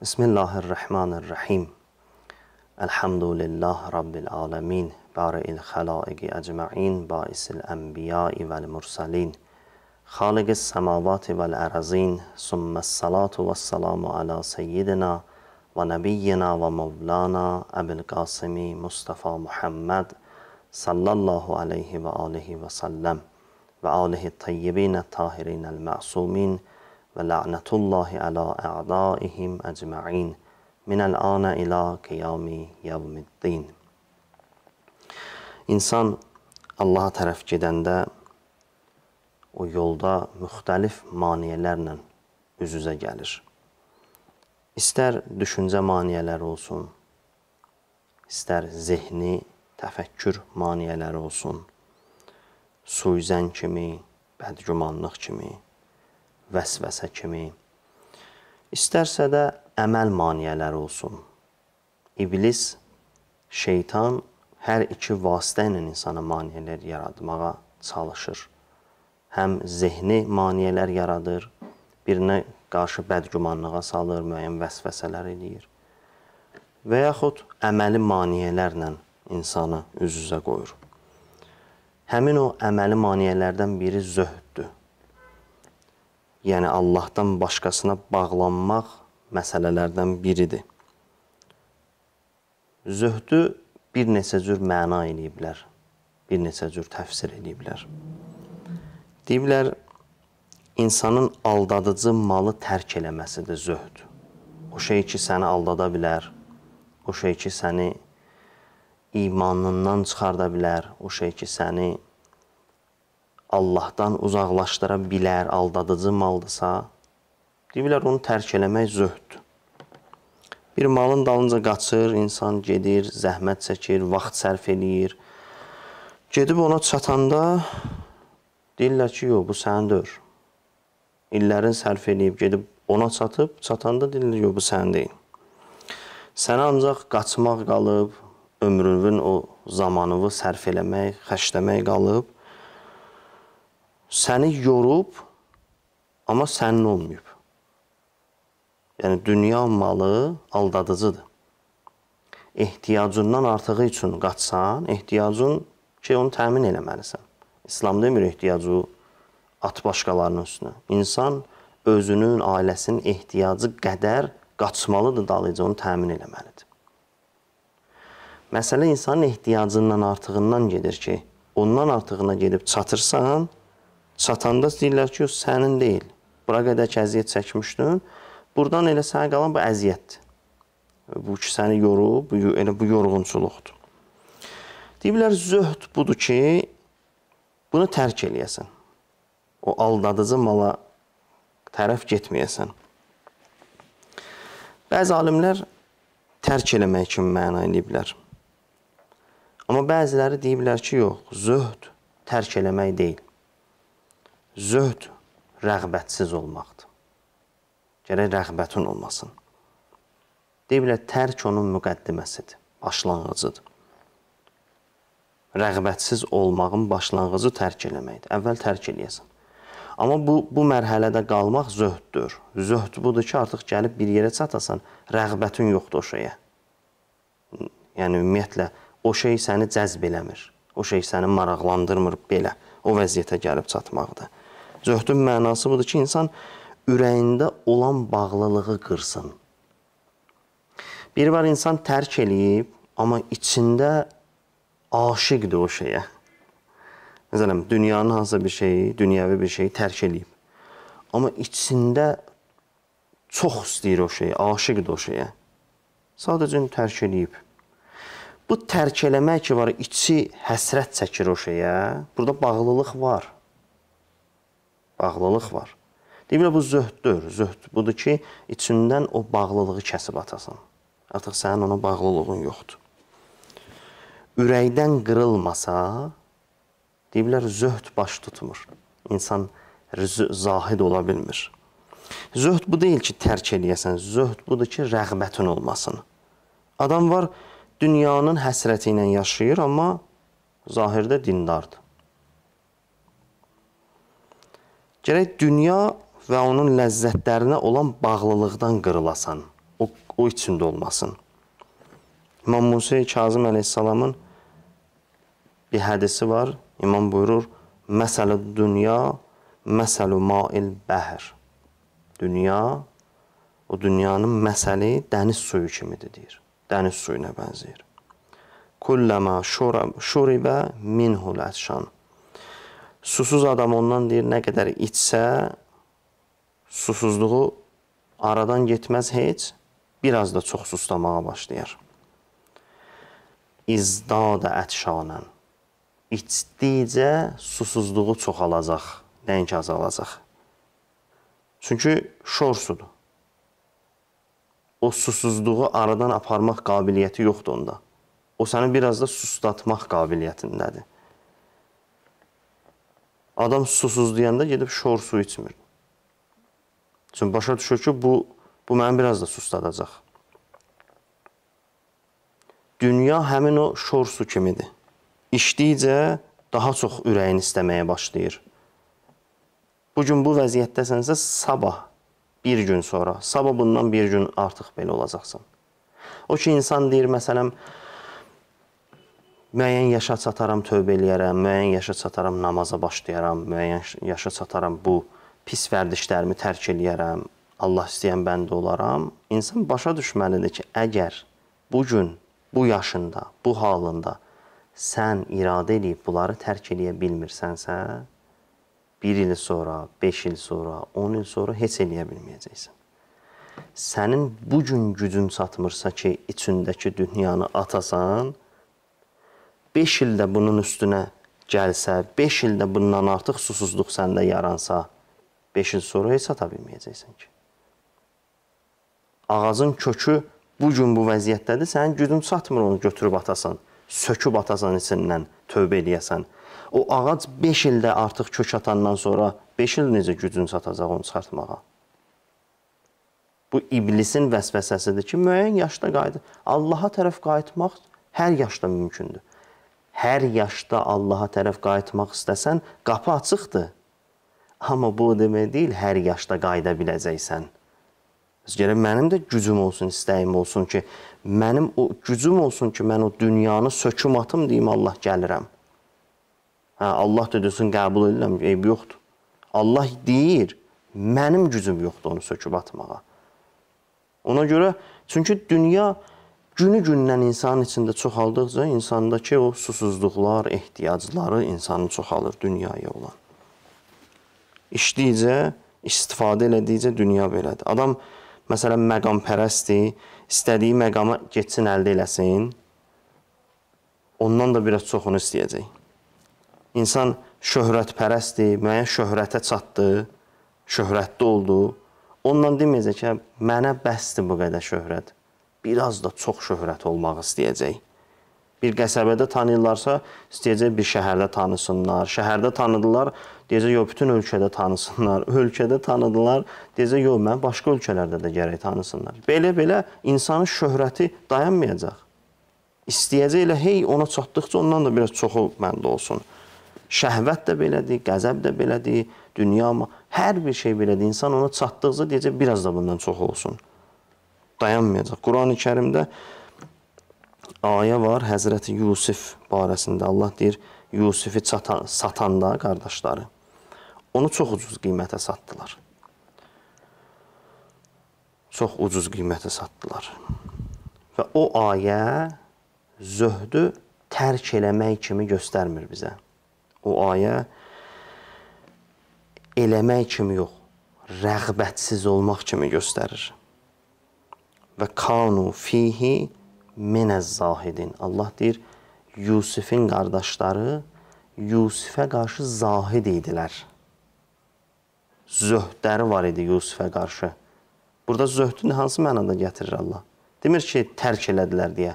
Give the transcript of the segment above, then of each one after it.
بسم الله الرحمن الرحيم الحمد لله رب العالمين بارئ الخلائق أجمعين بائس الأنبياء والمرسلين خالق السماوات والأرزين ثم الصلاة والسلام على سيدنا ونبينا ومولانا أبي القاسم مصطفى محمد صلى الله عليه وآله وسلم وآله الطيبين الطاهرين المعصومين və la'natullahi ala a'daihim əcma'in minəl ana ilə qiyami yavmiddin. İnsan Allaha tərəf gedəndə o yolda müxtəlif maniyələrlə üz-üzə gəlir. İstər düşüncə maniyələri olsun, istər zehni təfəkkür maniyələri olsun, suizən kimi, bədgümanlıq kimi, vəsvəsə kimi, istərsə də əməl maniyələri olsun. İblis, şeytan hər iki vasitə ilə insana maniyələr yaratmağa çalışır. Həm zehni maniyələr yaradır, birinə qarşı bədgümanlığa salır, müəyyən vəsvəsələr eləyir. Və yaxud əməli maniyələrlə insanı üz-üzə qoyur. Həmin o əməli maniyələrdən biri zöhd yəni Allahdan başqasına bağlanmaq məsələlərdən biridir. Zöhdü bir neçə cür məna eləyiblər, bir neçə cür təfsir eləyiblər. Deyiblər, insanın aldadıcı malı tərk eləməsidir zöhd. O şey ki, səni aldada bilər, o şey ki, səni imanından çıxarda bilər, o şey ki, səni Allahdan uzaqlaşdıra bilər aldadıcı maldısa, deyirlər onu tərk eləmək zöhdür. Bir malın dalınca qaçır, insan gedir, zəhmət çəkir, vaxt sərf eləyir. Gedib ona çatanda deyirlər ki, yox, bu sənindir. İllərin sərf eləyib gedib ona çatıb, çatanda deyirlər, yox, bu sənin deyil. Sənə ancaq qaçmaq qalıb, ömrünün o zamanını sərf eləmək, xərcləmək qalıb səni yorub, amma sənin olmayıb. Yəni, dünya malı aldadıcıdır. Ehtiyacından artığı üçün qaçsan, ehtiyacın şey onu təmin eləməlisən. İslam demir ehtiyacı at başqalarının üstünə. İnsan özünün, ailəsinin ehtiyacı qədər qaçmalıdır dalıcı, onu təmin eləməlidir. Məsələ insanın ehtiyacından artığından gedir ki, ondan artığına gedib çatırsan, Satanda deyirlər ki, o sənin deyil. Bura qədər ki, əziyyət çəkmişdin. Burdan elə sənə qalan bu əziyyətdir. Bu ki, səni yorub, bu, elə bu yorğunçuluqdur. Deyirlər, zöhd budur ki, bunu tərk eləyəsən. O aldadıcı mala tərəf getməyəsən. Bəzi alimlər tərk eləmək kimi məna eləyiblər. Amma bəziləri deyiblər ki, yox, zöhd tərk eləmək deyil zöhd rəğbətsiz olmaqdır. Gərək rəğbətin olmasın. Deyiblər, tərk onun müqəddiməsidir, başlanğıcıdır. Rəğbətsiz olmağın başlanğıcı tərk eləməkdir. Əvvəl tərk eləyəsən. Amma bu, bu mərhələdə qalmaq zöhddür. Zöhd budur ki, artıq gəlib bir yerə çatasan, rəğbətin yoxdur o şeyə. Yəni, ümumiyyətlə, o şey səni cəzb eləmir. O şey səni maraqlandırmır belə. O vəziyyətə gəlib çatmaqdır. Zöhdün mənası budur ki, insan ürəyində olan bağlılığı qırsın. Bir var insan tərk eləyib, amma içində aşiqdir o şeyə. Məsələn, dünyanın hansısa bir şeyi, dünyəvi bir şeyi tərk eləyib. Amma içində çox istəyir o şeyi, aşiqdir o şeyə. Sadəcə onu tərk eləyib. Bu tərk eləmək ki var, içi həsrət çəkir o şeyə. Burada bağlılıq var bağlılıq var. Deyiblər, bu zöhddür. Zöhd budur ki, içindən o bağlılığı kəsib atasan. Artıq sənin ona bağlılığın yoxdur. Ürəkdən qırılmasa, deyiblər, zöhd baş tutmur. İnsan zahid ola bilmir. Zöhd bu deyil ki, tərk eləyəsən. Zöhd budur ki, rəğbətin olmasın. Adam var, dünyanın həsrəti ilə yaşayır, amma zahirdə dindardır. Gərək dünya və onun ləzzətlərinə olan bağlılıqdan qırılasan. O, o içində olmasın. İmam Musa Kazım əleyhissalamın bir hədisi var. İmam buyurur: "Məsəlü dünya, məsəlü ma'il bəhr." Dünya o dünyanın məsəli dəniz suyu kimidir deyir. Dəniz suyuna bənzəyir. Kullamə şuribə minhul ətşan. Susuz adam ondan deyir nə qədər içsə, susuzluğu aradan getməz heç, bir az da çox suslamağa başlayar. İzdada ətşanən. İçdikcə susuzluğu çoxalacaq, nəinki azalacaq. Çünki şor sudur. O susuzluğu aradan aparmaq qabiliyyəti yoxdur onda. O səni biraz da suslatmaq qabiliyyətindədir. Adam susuz deyəndə gedib şor su içmir. Çünki başa düşür ki, bu, bu məni biraz da susladacaq. Dünya həmin o şor su kimidir. İçdikcə daha çox ürəyin istəməyə başlayır. Bugün bu vəziyyətdəsənsə, sabah, bir gün sonra, sabah bundan bir gün artıq belə olacaqsan. O ki, insan deyir, məsələn, müəyyən yaşa çataram tövbə eləyərəm, müəyyən yaşa çataram namaza başlayaram, müəyyən yaşa çataram bu pis vərdişlərimi tərk eləyərəm, Allah istəyən bəndə olaram. İnsan başa düşməlidir ki, əgər bu gün, bu yaşında, bu halında sən iradə edib bunları tərk eləyə bilmirsənsə, 1 il sonra, 5 il sonra, 10 il sonra heç eləyə bilməyəcəksən. Sənin bu gün gücün çatmırsa ki, içindəki dünyanı atasan, 5 ildə bunun üstünə gəlsə, 5 ildə bundan artıq susuzluq səndə yaransa, 5 il sonra heç sata bilməyəcəksən ki. Ağacın kökü bu gün bu vəziyyətdədir, sənin gücün çatmır onu götürüb atasan, söküb atasan içindən, tövbə eləyəsən. O ağac 5 ildə artıq kök atandan sonra 5 il necə gücün çatacaq onu çıxartmağa? Bu iblisin vəsvəsəsidir ki, müəyyən yaşda qayıdır. Allaha tərəf qayıtmaq hər yaşda mümkündür hər yaşda Allaha tərəf qayıtmaq istəsən, qapı açıqdır. Amma bu demək deyil, hər yaşda qayıda biləcəksən. Gərək mənim də gücüm olsun, istəyim olsun ki, mənim o gücüm olsun ki, mən o dünyanı söküm atım deyim Allah gəlirəm. Hə, Allah da desin, qəbul edirəm, eyb yoxdur. Allah deyir, mənim gücüm yoxdur onu söküb atmağa. Ona görə, çünki dünya günü-gündən insanın içində çoxaldıqca insandakı o susuzluqlar, ehtiyacları insanı çoxalır dünyaya olan. İşdikcə, istifadə elədikcə dünya belədir. Adam məsələn məqampərəstdir, istədiyi məqama getsin, əldə eləsin. Ondan da biraz çoxunu istəyəcək. İnsan şöhrətpərəstdir, müəyyən şöhrətə çatdı, şöhrətli oldu. Ondan deməyəcək ki, mənə bəsdir bu qədər şöhrət biraz da çox şöhrət olmaq istəyəcək. Bir qəsəbədə tanıyırlarsa, istəyəcək bir şəhərdə tanısınlar. Şəhərdə tanıdılar, deyəcək yox, bütün ölkədə tanısınlar. Ölkədə tanıdılar, deyəcək yox, mən başqa ölkələrdə də gərək tanısınlar. Belə-belə insanın şöhrəti dayanmayacaq. İstəyəcək elə hey ona çatdıqca ondan da biraz çoxu məndə olsun. Şəhvət də belədir, qəzəb də belədir, dünya hər bir şey belədir. İnsan ona çatdıqca deyəcək biraz da bundan çox olsun dayanmayacaq. Qurani Kərimdə ayə var Həzrəti Yusif barəsində. Allah deyir, Yusifi çatan, satanda qardaşları onu çox ucuz qiymətə satdılar. Çox ucuz qiymətə satdılar. Və o ayə zöhdü tərk eləmək kimi göstərmir bizə. O ayə eləmək kimi yox, rəğbətsiz olmaq kimi göstərir və kanu fihi minəz zahidin. Allah deyir, Yusifin qardaşları Yusifə qarşı zahid idilər. Zöhdləri var idi Yusifə qarşı. Burada zöhdünü hansı mənada gətirir Allah? Demir ki, tərk elədilər deyə.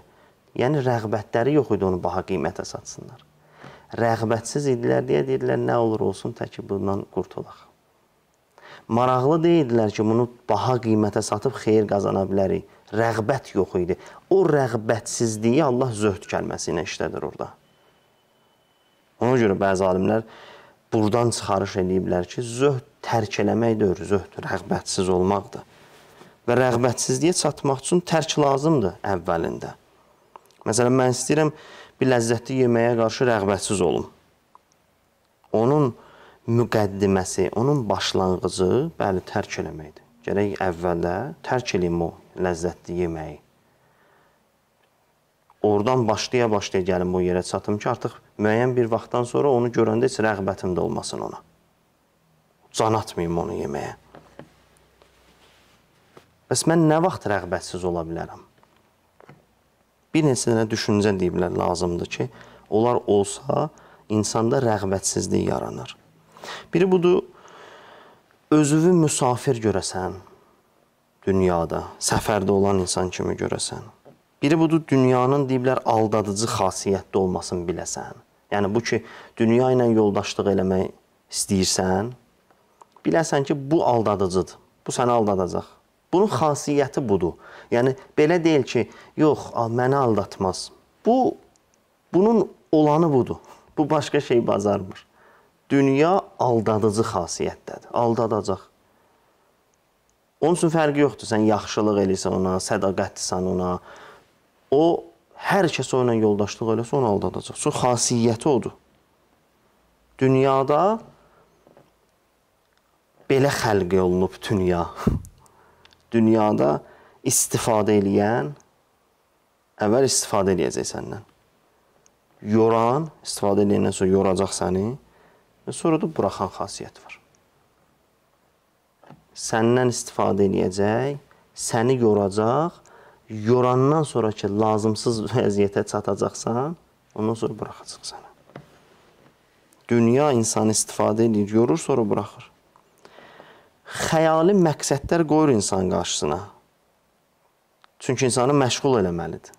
Yəni, rəğbətləri yox idi onu baha qiymətə satsınlar. Rəğbətsiz idilər deyə deyirlər, nə olur olsun, təki bundan qurtulaq maraqlı deyildilər ki, bunu baha qiymətə satıb xeyir qazana bilərik. Rəğbət yox idi. O rəğbətsizliyi Allah zöhd kəlməsi ilə işlədir orada. Ona görə bəzi alimlər burdan çıxarış eləyiblər ki, zöhd tərk eləmək deyil, zöhd rəğbətsiz olmaqdır. Və rəğbətsizliyə çatmaq üçün tərk lazımdır əvvəlində. Məsələn, mən istəyirəm bir ləzzətli yeməyə qarşı rəğbətsiz olum. Onun rəğbətsizliyi müqəddiməsi, onun başlanğıcı bəli tərk eləməkdir. Gərək əvvəldə tərk eləyim o ləzzətli yeməyi. Oradan başlaya-başlaya gəlim bu yerə çatım ki, artıq müəyyən bir vaxtdan sonra onu görəndə heç rəğbətim də olmasın ona. Can atmayım onu yeməyə. Bəs mən nə vaxt rəğbətsiz ola bilərəm? Bir neçə dənə düşüncə deyiblər lazımdır ki, onlar olsa insanda rəğbətsizlik yaranır. Biri budur, özünü müsafir görəsən dünyada, səfərdə olan insan kimi görəsən. Biri budur, dünyanın deyiblər aldadıcı xasiyyətdə olmasın biləsən. Yəni bu ki, dünya ilə yoldaşlıq eləmək istəyirsən, biləsən ki, bu aldadıcıdır. Bu səni aldadacaq. Bunun xasiyyəti budur. Yəni belə deyil ki, yox, məni aldatmaz. Bu bunun olanı budur. Bu başqa şey bacarmır dünya aldadıcı xasiyyətdədir, aldadacaq. Onun üçün fərqi yoxdur, sən yaxşılıq eləyirsən ona, sədaqətlisən ona. O, hər kəs onunla yoldaşlıq eləsə, onu aldadacaq. Çünki xasiyyəti odur. Dünyada belə xəlq olunub dünya. Dünyada istifadə eləyən, əvvəl istifadə eləyəcək səndən. Yoran, istifadə eləyəndən sonra yoracaq səni. Və sonra da buraxan xasiyyət var. Səndən istifadə eləyəcək, səni yoracaq, yorandan sonra ki, lazımsız vəziyyətə çatacaqsan, ondan sonra buraxacaq səni. Dünya insanı istifadə edir, yorur, sonra buraxır. Xəyali məqsədlər qoyur insan qarşısına. Çünki insanı məşğul eləməlidir.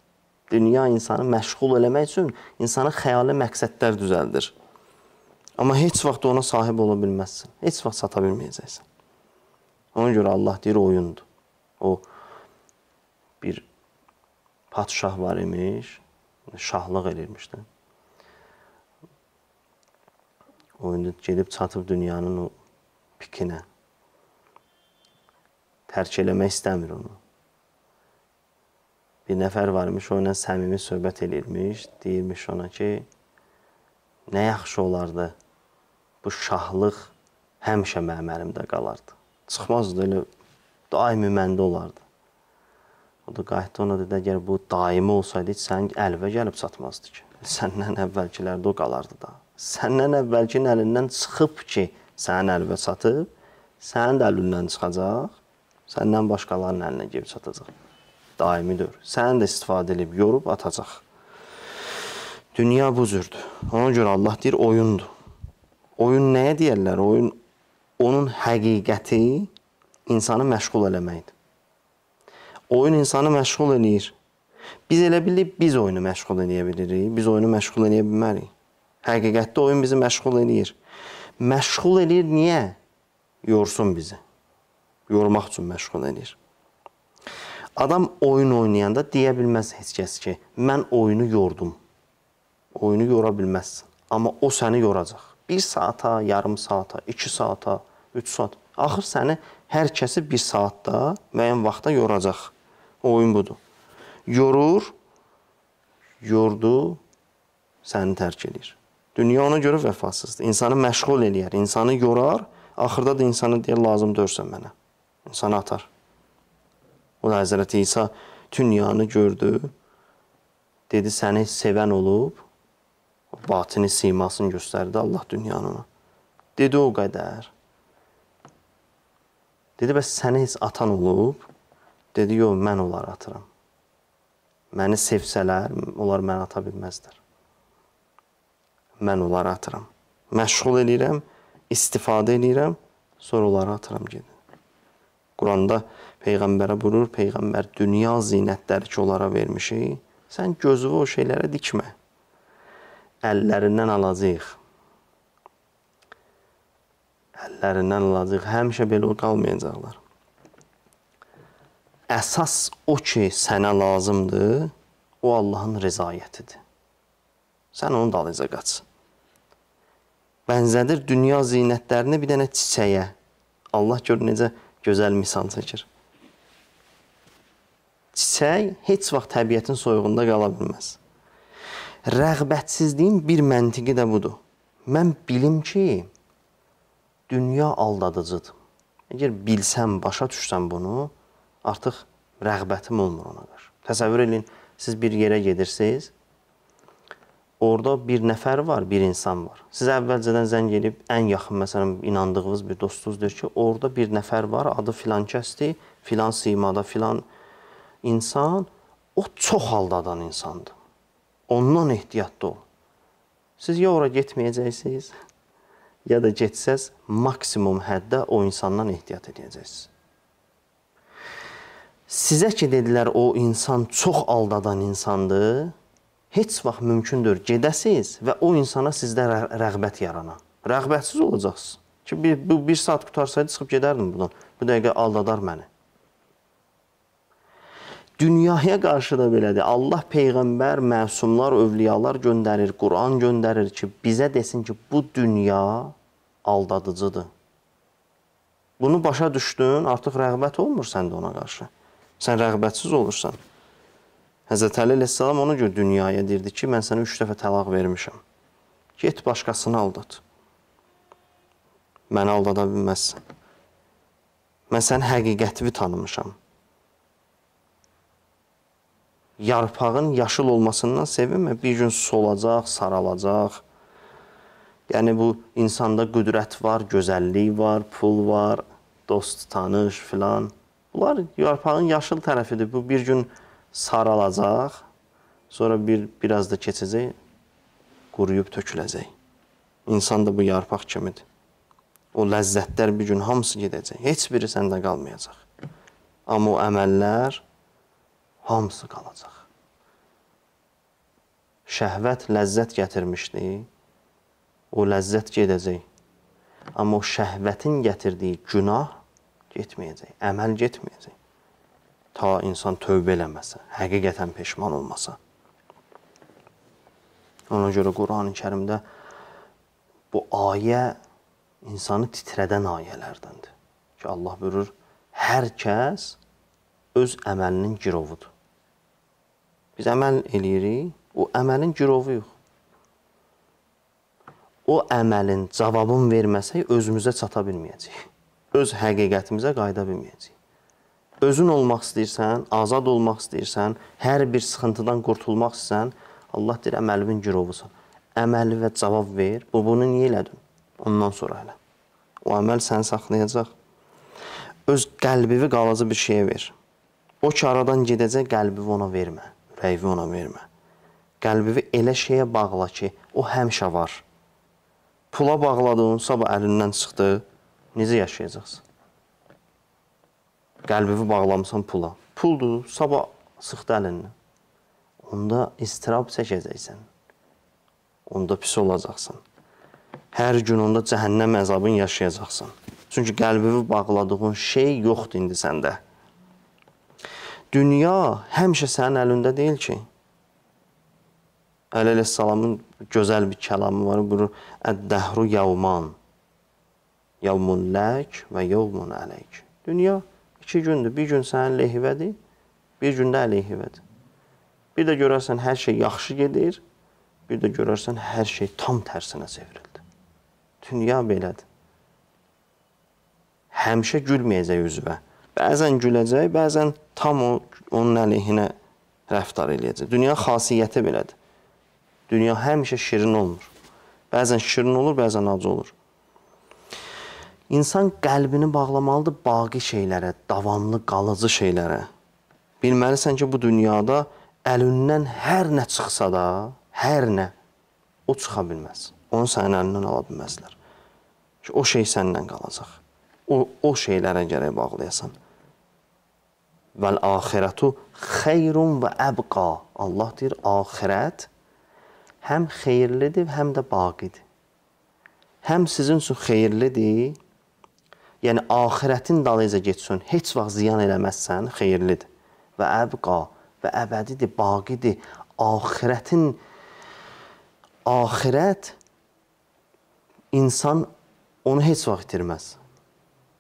Dünya insanı məşğul eləmək üçün insana xəyali məqsədlər düzəldir. Amma heç vaxt ona sahib ola bilməzsən. Heç vaxt sata bilməyəcəksən. Ona görə Allah deyir oyundur. O bir padşah var imiş, şahlıq elirmişdi. O indi gedib çatıb dünyanın o pikinə. Tərk eləmək istəmir onu. Bir nəfər varmış, onunla səmimi söhbət elirmiş, deyirmiş ona ki, Nə yaxşı olardı. Bu şahlıq həmişə mənim əlimdə qalardı. Çıxmazdı elə daimi məndə olardı. O da qayıtdı ona dedi, əgər bu daimi olsaydı, heç sənin əlvə gəlib çatmazdı ki. Səndən əvvəlkilərdə o qalardı da. Səndən əvvəlkinin əlindən çıxıb ki, sənin əlvə çatıb, sənin də əlindən çıxacaq, səndən başqalarının əlinə gəlib çatacaq. Daimidir. Sənin də istifadə edib yorub atacaq. Dünya bu cürdür. Ona görə Allah deyir oyundur. Oyun nəyə deyirlər? Oyun onun həqiqəti insanı məşğul eləməkdir. Oyun insanı məşğul eləyir. Biz elə bilirik biz oyunu məşğul eləyə bilirik. Biz oyunu məşğul eləyə bilmərik. Həqiqətdə oyun bizi məşğul eləyir. Məşğul eləyir niyə? Yorsun bizi. Yormaq üçün məşğul eləyir. Adam oyun oynayanda deyə bilməz heç kəs ki, mən oyunu yordum oyunu yora bilməzsən. Amma o səni yoracaq. 1 saata, yarım saata, 2 saata, 3 saat. Axır səni hər kəsi 1 saatda, müəyyən vaxtda yoracaq. O oyun budur. Yorur, yordu, səni tərk edir. Dünya ona görə vəfasızdır. İnsanı məşğul eləyər, insanı yorar, axırda da insanı deyir, lazım dörsən mənə. İnsanı atar. O da Həzrəti İsa dünyanı gördü, dedi səni sevən olub, batini simasını göstərdi Allah dünyanına. Dedi o qədər. Dedi, bəs sənə heç atan olub? Dedi, yox, mən onları atıram. Məni sevsələr, onlar məni ata bilməzdər. Mən onları atıram. Məşğul eləyirəm, istifadə eləyirəm, sonra onları atıram gedin. Quranda Peyğəmbərə buyurur, Peyğəmbər dünya zinətləri ki, onlara vermişik, sən gözünü o şeylərə dikmə əllərindən alacağıq. Əllərindən alacağıq. Həmişə belə qalmayacaqlar. Əsas o ki, sənə lazımdır, o Allahın rizayətidir. Sən onun dalınca qaç. Bənzədir dünya zinətlərini bir dənə çiçəyə. Allah gör necə gözəl misal çəkir. Çiçək heç vaxt təbiətin soyuğunda qala bilməz rəğbətsizliyin bir məntiqi də budur. Mən bilim ki, dünya aldadıcıdır. Əgər bilsəm, başa düşsəm bunu, artıq rəğbətim olmur ona qarşı. Təsəvvür edin, siz bir yerə gedirsiniz. Orda bir nəfər var, bir insan var. Sizə əvvəlcədən zəng edib ən yaxın məsələn inandığınız bir dostunuz deyir ki, orada bir nəfər var, adı filan kəsdir, filan simada, filan insan. O çox aldadan insandır. Ondan ehtiyatlı ol. Siz ya ora getməyəcəksiniz, ya da getsəz maksimum həddə o insandan ehtiyat edəcəksiniz. Sizə ki dedilər o insan çox aldadan insandır, heç vaxt mümkündür gedəsiz və o insana sizdə rəğbət yarana. Rəğbətsiz olacaqsınız. Ki bir, bu 1 saat qutarsaydı çıxıb gedərdim buradan. Bu dəqiqə aldadar məni. Dünyaya qarşı da belədir. Allah peyğəmbər, məsumlar, övliyalar göndərir, Quran göndərir ki, bizə desin ki, bu dünya aldadıcıdır. Bunu başa düşdün, artıq rəğbət olmur səndə ona qarşı. Sən rəğbətsiz olursan. Həzrət Əli əleyhissalam ona görə dünyaya dirdi ki, mən sənə 3 dəfə təlaq vermişəm. Get başqasını aldat. Məni aldada bilməzsən. Mən sənin həqiqətini tanımışam yarpağın yaşıl olmasından sevinmə. Bir gün solacaq, saralacaq. Yəni bu insanda qüdrət var, gözəllik var, pul var, dost, tanış filan. Bunlar yarpağın yaşıl tərəfidir. Bu bir gün saralacaq, sonra bir biraz da keçəcək, quruyub töküləcək. İnsan da bu yarpaq kimidir. O ləzzətlər bir gün hamısı gedəcək. Heç biri səndə qalmayacaq. Amma o əməllər hamısı qalacaq. Şəhvət ləzzət gətirmişdi, o ləzzət gedəcək. Amma o şəhvətin gətirdiyi günah getməyəcək, əməl getməyəcək. Ta insan tövbə eləməsə, həqiqətən peşman olmasa. Ona görə Qurani Kərimdə bu ayə insanı titrədən ayələrdəndir. Ki Allah buyurur, hər kəs öz əməlinin girovudur. Biz əməl eləyirik, o əməlin girovuyuq. O əməlin cavabını verməsək, özümüzə çata bilməyəcəyik. Öz həqiqətimizə qayıda bilməyəcəyik. Özün olmaq istəyirsən, azad olmaq istəyirsən, hər bir sıxıntıdan qurtulmaq istəyirsən, Allah deyir, əməlimin girovusan. Əməli və cavab ver, bu, bunu niyə elədin? Ondan sonra elə. O əməl səni saxlayacaq. Öz qəlbivi qalıcı bir şeyə ver. O ki, aradan gedəcək, qəlbivi ona vermə. Rəyvi ona vermə. Qəlbini elə şeyə bağla ki, o həmişə var. Pula bağladın, sabah əlindən çıxdı, necə yaşayacaqsan? Qəlbini bağlamısan pula. Puldur, sabah sıxdı əlindən. Onda istirab çəkəcəksən. Onda pis olacaqsan. Hər gün onda cəhənnəm əzabını yaşayacaqsan. Çünki qəlbini bağladığın şey yoxdur indi səndə dünya həmişə sənin əlində deyil ki. Əli əleyhissalamın gözəl bir kəlamı var, buyurur: "Əd-dəhru yavman. Yavmun lək və yavmun aleyk." Dünya iki gündür. Bir gün sənin lehivədir, bir gün də əleyhivədir. Bir də görərsən hər şey yaxşı gedir, bir də görərsən hər şey tam tərsinə çevrildi. Dünya belədir. Həmişə gülməyəcək üzvə. Bəzən güləcək, bəzən tam o, onun əleyhinə rəftar eləyəcək. Dünya xasiyyəti belədir. Dünya həmişə şirin olmur. Bəzən şirin olur, bəzən acı olur. İnsan qəlbini bağlamalıdır baqi şeylərə, davamlı, qalıcı şeylərə. Bilməlisən ki, bu dünyada əlindən hər nə çıxsa da, hər nə o çıxa bilməz. Onu sənin əlindən ala bilməzlər. Ki, o şey səndən qalacaq. O o şeylərə gərək bağlayasan. Vəl axirətu xeyrun və əbqa. Allah deyir, axirət həm xeyirlidir, həm də baqidir. Həm sizin üçün xeyirlidir, yəni axirətin dalınca getsin, heç vaxt ziyan eləməzsən, xeyirlidir. Və əbqa və əbədidir, baqidir. Axirətin axirət insan onu heç vaxt itirməz.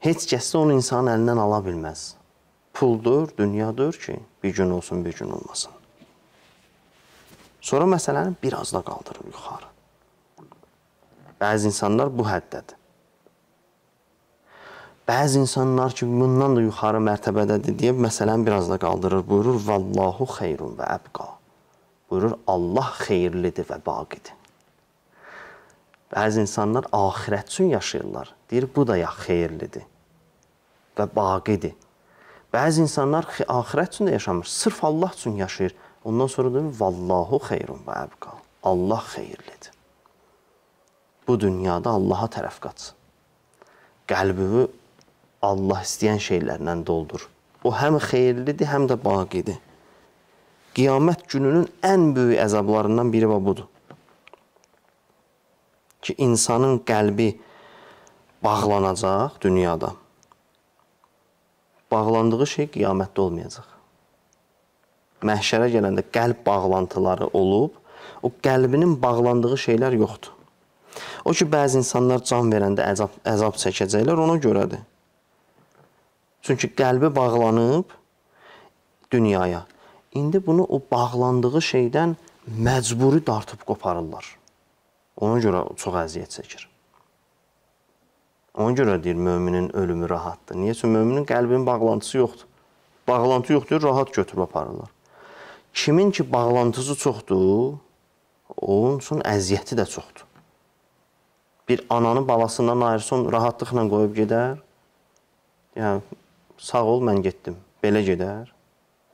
Heç kəs də onu insanın əlindən ala bilməz puldur, dünyadır ki, bir gün olsun, bir gün olmasın. Sonra məsələni biraz da qaldırır yuxarı. Bəzi insanlar bu həddədir. Bəzi insanlar ki, bundan da yuxarı mərtəbədədir deyə məsələni biraz da qaldırır. Buyurur, Vallahu xeyrun və əbqa. Buyurur, Allah xeyirlidir və baqidir. Bəzi insanlar axirət üçün yaşayırlar. Deyir, bu da ya xeyirlidir və baqidir. Bəzi insanlar axirət üçün də yaşamır. Sırf Allah üçün yaşayır. Ondan sonra deyir, vallahu xeyrun və əbqal. Allah xeyirlidir. Bu dünyada Allaha tərəf qaçsın. Qəlbini Allah istəyən şeylərlə doldur. O həm xeyirlidir, həm də baqidir. Qiyamət gününün ən böyük əzablarından biri budur. Ki, insanın qəlbi bağlanacaq dünyada bağlandığı şey qiyamətdə olmayacaq. Məhşərə gələndə qəlb bağlantıları olub, o qəlbinin bağlandığı şeylər yoxdur. O ki, bəzi insanlar can verəndə əzab, əzab çəkəcəklər, ona görədir. Çünki qəlbi bağlanıb dünyaya. İndi bunu o bağlandığı şeydən məcburi dartıb qoparırlar. Ona görə çox əziyyət çəkir. Ona görə deyir möminin ölümü rahatdır. Niyə? Çünki möminin qəlbinin bağlantısı yoxdur. Bağlantı yoxdur, rahat götürüb aparırlar. Kimin ki bağlantısı çoxdur, onun üçün əziyyəti də çoxdur. Bir ananı balasından ayırsın, rahatlıqla qoyub gedər. Yəni sağ ol, mən getdim. Belə gedər.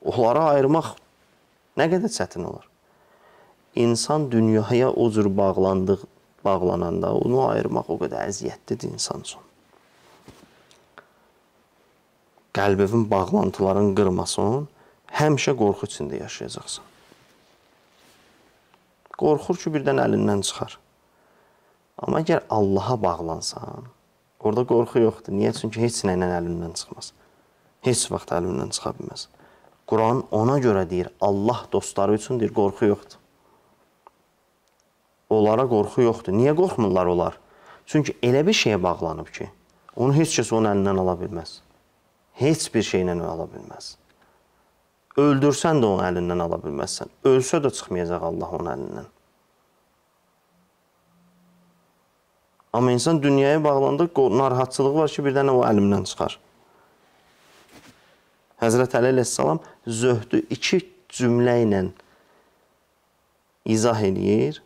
Onları ayırmaq nə qədər çətin olar. İnsan dünyaya o cür bağlandıq, bağlananda onu ayırmaq o qədər əziyyətlidir insan üçün. Qəlbinin bağlantıların qırmasın, həmişə qorxu içində yaşayacaqsan. Qorxur ki, birdən əlindən çıxar. Amma əgər Allaha bağlansan, orada qorxu yoxdur. Niyə? Çünki heç nə ilə əlindən çıxmaz. Heç vaxt əlindən çıxa bilməz. Quran ona görə deyir, Allah dostları üçündür, qorxu yoxdur. Onlara qorxu yoxdur. Niyə qorxmurlar onlar? Çünki elə bir şeyə bağlanıb ki, onu heç kəs onun əlindən ala bilməz. Heç bir şeylə ala bilməz. Öldürsən də onun əlindən ala bilməzsən. Ölsə də çıxmayacaq Allah onun əlindən. Amma insan dünyaya bağlandı, narahatçılıq var ki, bir dənə o əlimdən çıxar. Həzrət Əli əleyhissalam zöhdü iki cümlə ilə izah eləyir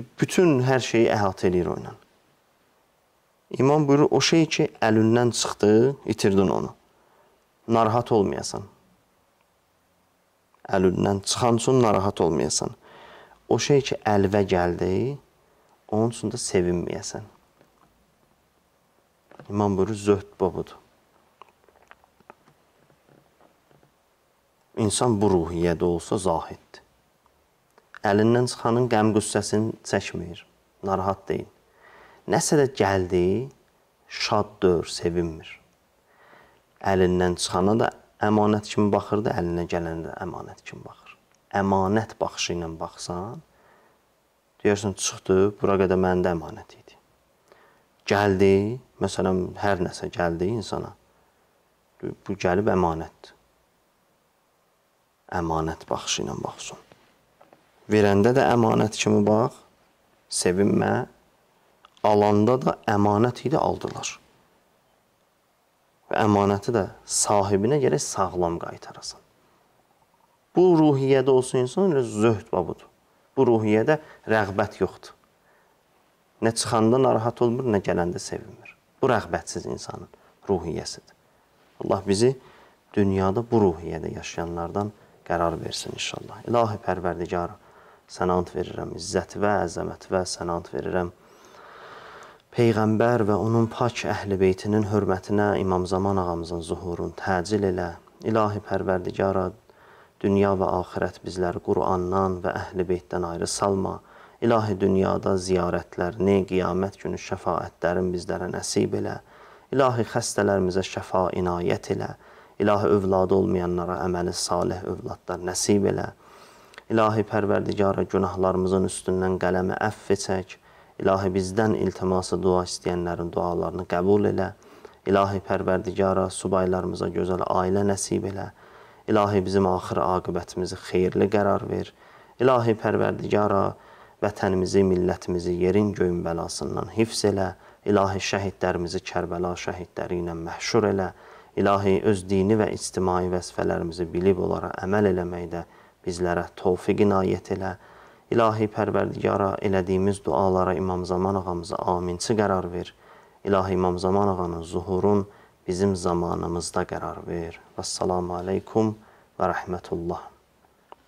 ki, bütün hər şeyi əhatə eləyir o ilə. İmam buyurur, o şey ki, əlindən çıxdı, itirdin onu. Narahat olmayasan. Əlindən çıxan üçün narahat olmayasan. O şey ki, əlvə gəldi, onun üçün də sevinməyəsən. İmam buyurur, zöhd babudur. İnsan bu ruhiyyədə olsa zahiddir əlindən çıxanın qəm-qüssəsini çəkmir, narahat deyil. Nəsə də gəldi, şaddır, sevinmir. Əlindən çıxana da əmanət kimi baxır da, əlinə gələnə də əmanət kimi baxır. Əmanət baxışı ilə baxsan, deyirsən çıxdı, bura qədər məndə əmanət idi. Gəldi, məsələn, hər nəsə gəldi insana. Bu gəlib əmanətdir. Əmanət baxışı ilə baxsın. Verəndə də əmanət kimi bax, sevinmə. Alanda da əmanət idi aldılar. Və əmanəti də sahibinə gərək sağlam qaytarasan. Bu ruhiyyədə olsun insan elə zöhd babudur. Bu ruhiyyədə rəğbət yoxdur. Nə çıxanda narahat olmur, nə gələndə sevinmir. Bu rəğbətsiz insanın ruhiyyəsidir. Allah bizi dünyada bu ruhiyyədə yaşayanlardan qərar versin inşallah. İlahi pərvərdigarı sənant verirəm, izzət və əzəmət və sənant verirəm. Peyğəmbər və onun pak əhl-i beytinin hörmətinə İmam Zaman ağamızın zuhurun təcil elə. İlahi pərverdigara, dünya və axirət bizləri Qurandan və əhl-i beytdən ayrı salma. İlahi dünyada ziyarətlərini, qiyamət günü şəfaətlərin bizlərə nəsib elə. İlahi xəstələrimizə şəfa inayət elə. İlahi övladı olmayanlara əməli salih övladlar nəsib elə. İlahi pərverdigara günahlarımızın üstündən qələmi əff etsək, İlahi bizdən iltiması dua istəyənlərin dualarını qəbul elə. İlahi pərverdigara subaylarımıza gözəl ailə nəsib elə. İlahi bizim axır aqibətimizi xeyirli qərar ver. İlahi pərverdigara vətənimizi, millətimizi yerin göyün bəlasından hifz elə. İlahi şəhidlərimizi Kərbəla şəhidləri ilə məhşur elə. İlahi öz dini və ictimai vəzifələrimizi bilib onlara əməl eləməkdə bizlərə tövfiq inayət elə. İlahi pərvərdigara elədiyimiz dualara İmam Zaman ağamıza aminçi qərar ver. İlahi İmam Zaman ağanın zuhurun bizim zamanımızda qərar ver. Vəssalamu aleykum və rəhmətullah.